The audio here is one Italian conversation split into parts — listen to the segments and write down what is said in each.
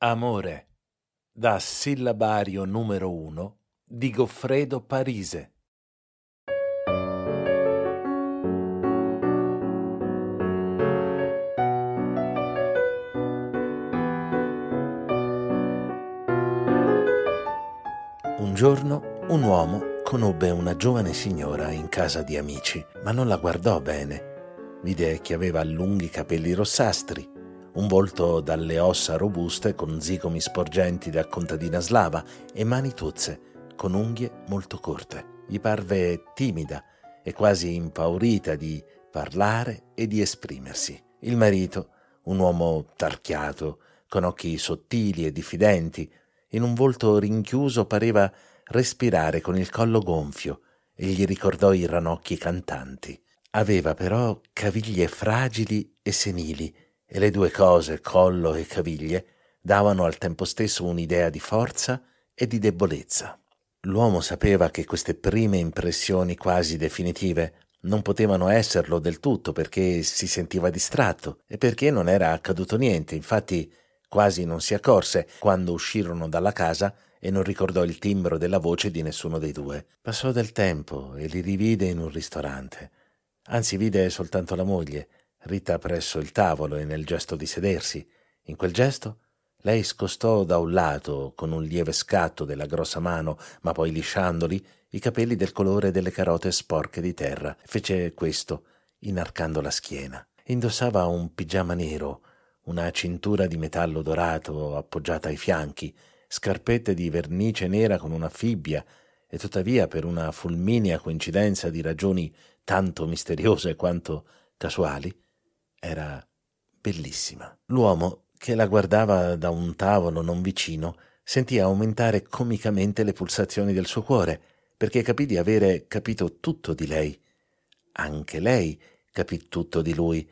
Amore, da sillabario numero 1 di Goffredo Parise. Un giorno un uomo conobbe una giovane signora in casa di amici, ma non la guardò bene. Vide che aveva lunghi capelli rossastri un volto dalle ossa robuste con zigomi sporgenti da contadina slava e mani tozze, con unghie molto corte. Gli parve timida e quasi impaurita di parlare e di esprimersi. Il marito, un uomo tarchiato, con occhi sottili e diffidenti, in un volto rinchiuso pareva respirare con il collo gonfio e gli ricordò i ranocchi cantanti. Aveva però caviglie fragili e senili e le due cose, collo e caviglie, davano al tempo stesso un'idea di forza e di debolezza. L'uomo sapeva che queste prime impressioni quasi definitive non potevano esserlo del tutto perché si sentiva distratto e perché non era accaduto niente, infatti quasi non si accorse quando uscirono dalla casa e non ricordò il timbro della voce di nessuno dei due. Passò del tempo e li rivide in un ristorante. Anzi, vide soltanto la moglie, Rita presso il tavolo e nel gesto di sedersi. In quel gesto lei scostò da un lato, con un lieve scatto della grossa mano, ma poi lisciandoli, i capelli del colore delle carote sporche di terra. Fece questo, inarcando la schiena. Indossava un pigiama nero, una cintura di metallo dorato appoggiata ai fianchi, scarpette di vernice nera con una fibbia, e tuttavia per una fulminea coincidenza di ragioni tanto misteriose quanto casuali, era bellissima. L'uomo, che la guardava da un tavolo non vicino, sentì aumentare comicamente le pulsazioni del suo cuore, perché capì di avere capito tutto di lei. Anche lei capì tutto di lui,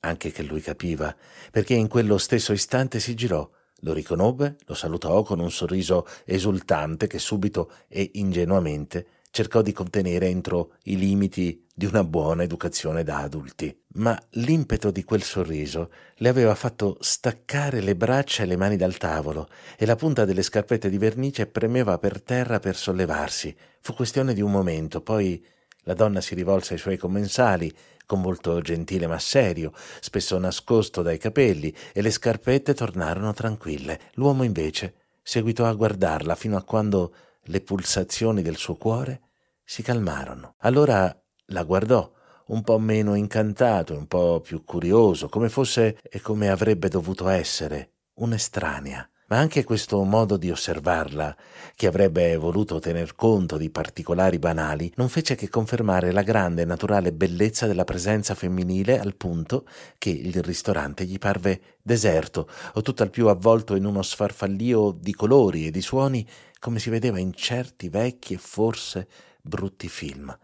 anche che lui capiva, perché in quello stesso istante si girò, lo riconobbe, lo salutò con un sorriso esultante che subito e ingenuamente cercò di contenere entro i limiti di una buona educazione da adulti. Ma l'impeto di quel sorriso le aveva fatto staccare le braccia e le mani dal tavolo e la punta delle scarpette di vernice premeva per terra per sollevarsi. Fu questione di un momento, poi la donna si rivolse ai suoi commensali con volto gentile ma serio, spesso nascosto dai capelli, e le scarpette tornarono tranquille. L'uomo invece seguitò a guardarla fino a quando le pulsazioni del suo cuore si calmarono. Allora la guardò, un po' meno incantato, un po' più curioso, come fosse e come avrebbe dovuto essere, un'estranea. Ma anche questo modo di osservarla, che avrebbe voluto tener conto di particolari banali, non fece che confermare la grande e naturale bellezza della presenza femminile al punto che il ristorante gli parve deserto, o tutt'al più avvolto in uno sfarfallio di colori e di suoni come si vedeva in certi vecchi e forse brutti film.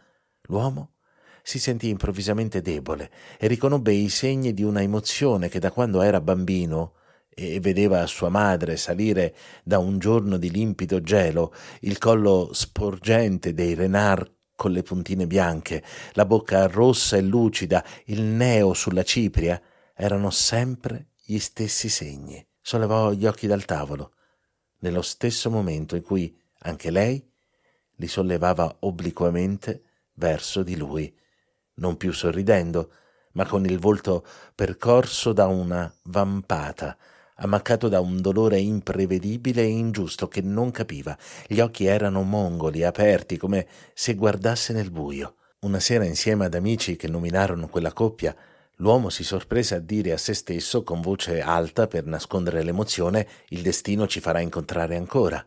L'uomo si sentì improvvisamente debole e riconobbe i segni di una emozione che da quando era bambino e vedeva sua madre salire da un giorno di limpido gelo, il collo sporgente dei renar con le puntine bianche, la bocca rossa e lucida, il neo sulla cipria, erano sempre gli stessi segni. Sollevò gli occhi dal tavolo nello stesso momento in cui anche lei li sollevava obliquamente verso di lui, non più sorridendo, ma con il volto percorso da una vampata, ammaccato da un dolore imprevedibile e ingiusto che non capiva. Gli occhi erano mongoli, aperti, come se guardasse nel buio. Una sera insieme ad amici che nominarono quella coppia, L'uomo si sorprese a dire a se stesso, con voce alta per nascondere l'emozione, il destino ci farà incontrare ancora.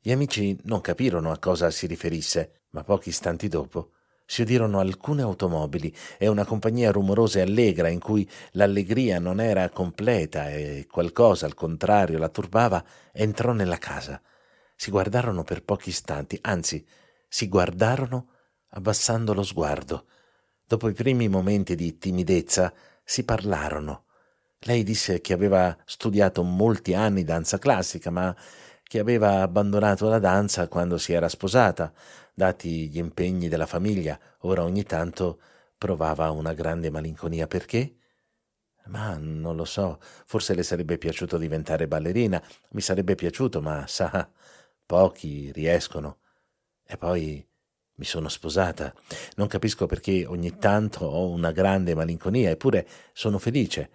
Gli amici non capirono a cosa si riferisse, ma pochi istanti dopo si udirono alcune automobili e una compagnia rumorosa e allegra in cui l'allegria non era completa e qualcosa al contrario la turbava, entrò nella casa. Si guardarono per pochi istanti, anzi si guardarono abbassando lo sguardo. Dopo i primi momenti di timidezza si parlarono. Lei disse che aveva studiato molti anni danza classica, ma che aveva abbandonato la danza quando si era sposata, dati gli impegni della famiglia. Ora ogni tanto provava una grande malinconia perché? Ma non lo so, forse le sarebbe piaciuto diventare ballerina, mi sarebbe piaciuto, ma sa, pochi riescono. E poi mi sono sposata, non capisco perché ogni tanto ho una grande malinconia, eppure sono felice.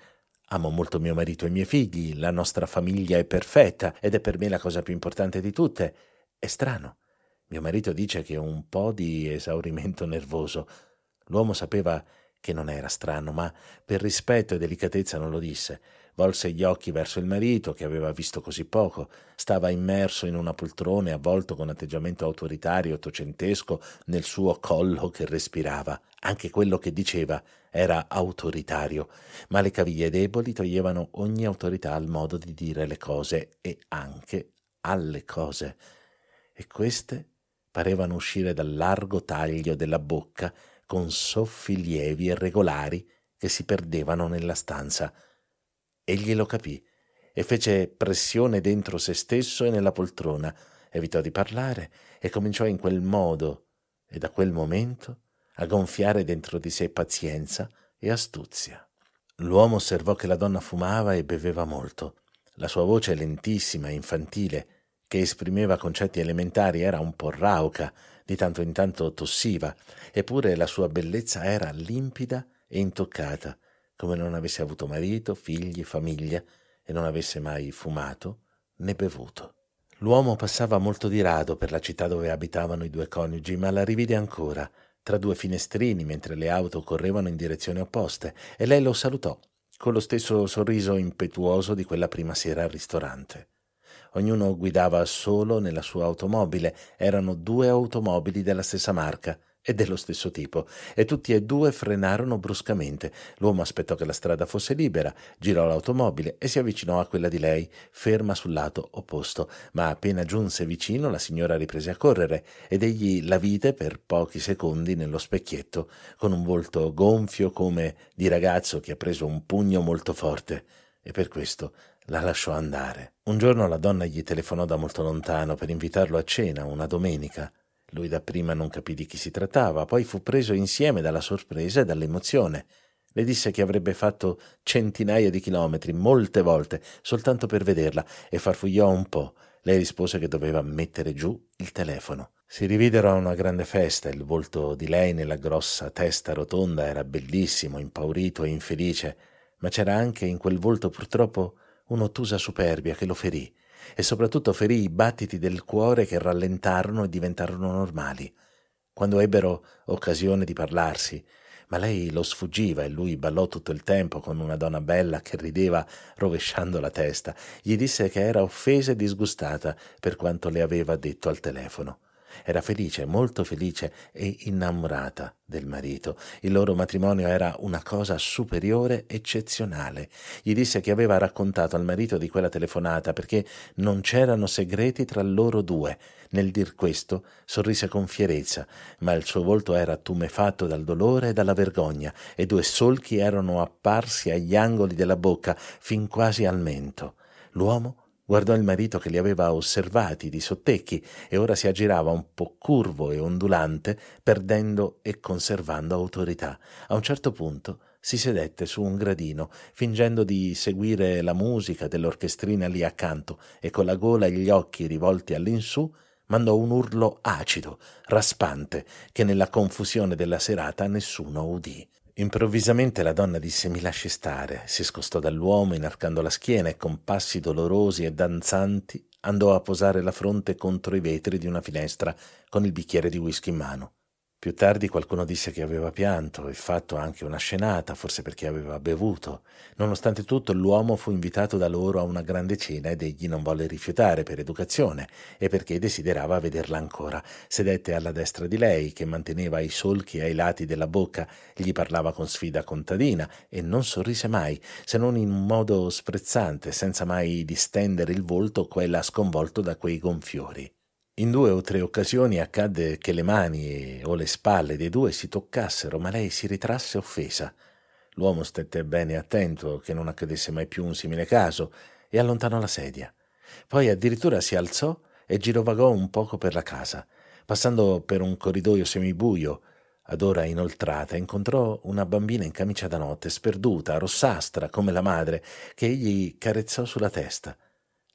Amo molto mio marito e i miei figli, la nostra famiglia è perfetta ed è per me la cosa più importante di tutte. È strano. Mio marito dice che ho un po' di esaurimento nervoso. L'uomo sapeva che non era strano, ma per rispetto e delicatezza non lo disse. Volse gli occhi verso il marito, che aveva visto così poco. Stava immerso in una poltrone, avvolto con atteggiamento autoritario ottocentesco nel suo collo che respirava. Anche quello che diceva era autoritario, ma le caviglie deboli toglievano ogni autorità al modo di dire le cose e anche alle cose. E queste parevano uscire dal largo taglio della bocca con soffi lievi e regolari che si perdevano nella stanza. Egli lo capì e fece pressione dentro se stesso e nella poltrona, evitò di parlare e cominciò in quel modo e da quel momento a gonfiare dentro di sé pazienza e astuzia. L'uomo osservò che la donna fumava e beveva molto. La sua voce lentissima e infantile che esprimeva concetti elementari era un po' rauca, di tanto in tanto tossiva, eppure la sua bellezza era limpida e intoccata, come non avesse avuto marito, figli, famiglia e non avesse mai fumato né bevuto. L'uomo passava molto di rado per la città dove abitavano i due coniugi, ma la rivide ancora, tra due finestrini mentre le auto correvano in direzioni opposte, e lei lo salutò, con lo stesso sorriso impetuoso di quella prima sera al ristorante. Ognuno guidava solo nella sua automobile, erano due automobili della stessa marca e dello stesso tipo, e tutti e due frenarono bruscamente. L'uomo aspettò che la strada fosse libera, girò l'automobile e si avvicinò a quella di lei, ferma sul lato opposto, ma appena giunse vicino la signora riprese a correre ed egli la vide per pochi secondi nello specchietto, con un volto gonfio come di ragazzo che ha preso un pugno molto forte e per questo la lasciò andare. Un giorno la donna gli telefonò da molto lontano per invitarlo a cena, una domenica. Lui dapprima non capì di chi si trattava, poi fu preso insieme dalla sorpresa e dall'emozione. Le disse che avrebbe fatto centinaia di chilometri, molte volte, soltanto per vederla, e farfugliò un po'. Lei rispose che doveva mettere giù il telefono. Si rividero a una grande festa, il volto di lei nella grossa testa rotonda era bellissimo, impaurito e infelice, ma c'era anche in quel volto purtroppo un'ottusa superbia che lo ferì e soprattutto ferì i battiti del cuore che rallentarono e diventarono normali, quando ebbero occasione di parlarsi, ma lei lo sfuggiva e lui ballò tutto il tempo con una donna bella che rideva rovesciando la testa. Gli disse che era offesa e disgustata per quanto le aveva detto al telefono. Era felice, molto felice e innamorata del marito. Il loro matrimonio era una cosa superiore, eccezionale. Gli disse che aveva raccontato al marito di quella telefonata perché non c'erano segreti tra loro due. Nel dir questo sorrise con fierezza, ma il suo volto era tumefatto dal dolore e dalla vergogna e due solchi erano apparsi agli angoli della bocca fin quasi al mento. L'uomo Guardò il marito che li aveva osservati di sottecchi e ora si aggirava un po' curvo e ondulante, perdendo e conservando autorità. A un certo punto si sedette su un gradino, fingendo di seguire la musica dell'orchestrina lì accanto e con la gola e gli occhi rivolti all'insù mandò un urlo acido, raspante, che nella confusione della serata nessuno udì. Improvvisamente la donna disse mi lasci stare, si scostò dall'uomo inarcando la schiena e con passi dolorosi e danzanti andò a posare la fronte contro i vetri di una finestra con il bicchiere di whisky in mano. Più tardi qualcuno disse che aveva pianto e fatto anche una scenata, forse perché aveva bevuto. Nonostante tutto, l'uomo fu invitato da loro a una grande cena ed egli non volle rifiutare per educazione e perché desiderava vederla ancora. Sedette alla destra di lei, che manteneva i solchi ai lati della bocca, gli parlava con sfida contadina e non sorrise mai, se non in un modo sprezzante, senza mai distendere il volto quella sconvolto da quei gonfiori. In due o tre occasioni accadde che le mani o le spalle dei due si toccassero, ma lei si ritrasse offesa. L'uomo stette bene attento che non accadesse mai più un simile caso e allontanò la sedia. Poi addirittura si alzò e girovagò un poco per la casa. Passando per un corridoio semibuio, ad ora inoltrata, incontrò una bambina in camicia da notte, sperduta, rossastra come la madre, che egli carezzò sulla testa.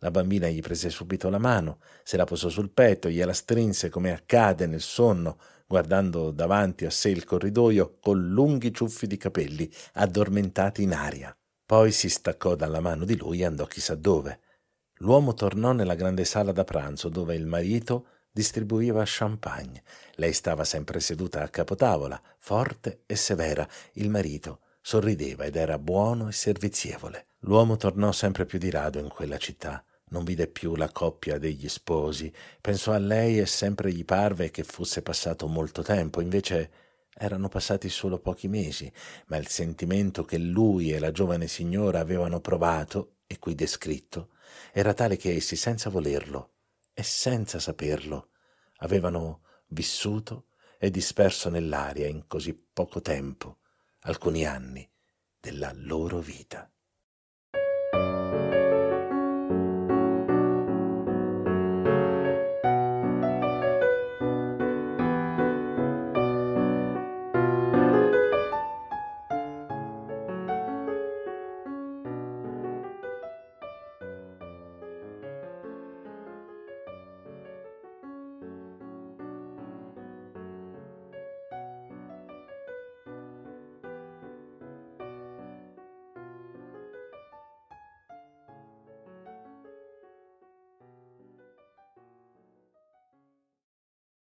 La bambina gli prese subito la mano, se la posò sul petto, gliela strinse come accade nel sonno, guardando davanti a sé il corridoio con lunghi ciuffi di capelli addormentati in aria. Poi si staccò dalla mano di lui e andò chissà dove. L'uomo tornò nella grande sala da pranzo dove il marito distribuiva champagne. Lei stava sempre seduta a capotavola, forte e severa. Il marito sorrideva ed era buono e servizievole. L'uomo tornò sempre più di rado in quella città. Non vide più la coppia degli sposi, pensò a lei e sempre gli parve che fosse passato molto tempo, invece erano passati solo pochi mesi, ma il sentimento che lui e la giovane signora avevano provato, e qui descritto, era tale che essi, senza volerlo e senza saperlo, avevano vissuto e disperso nell'aria in così poco tempo alcuni anni della loro vita.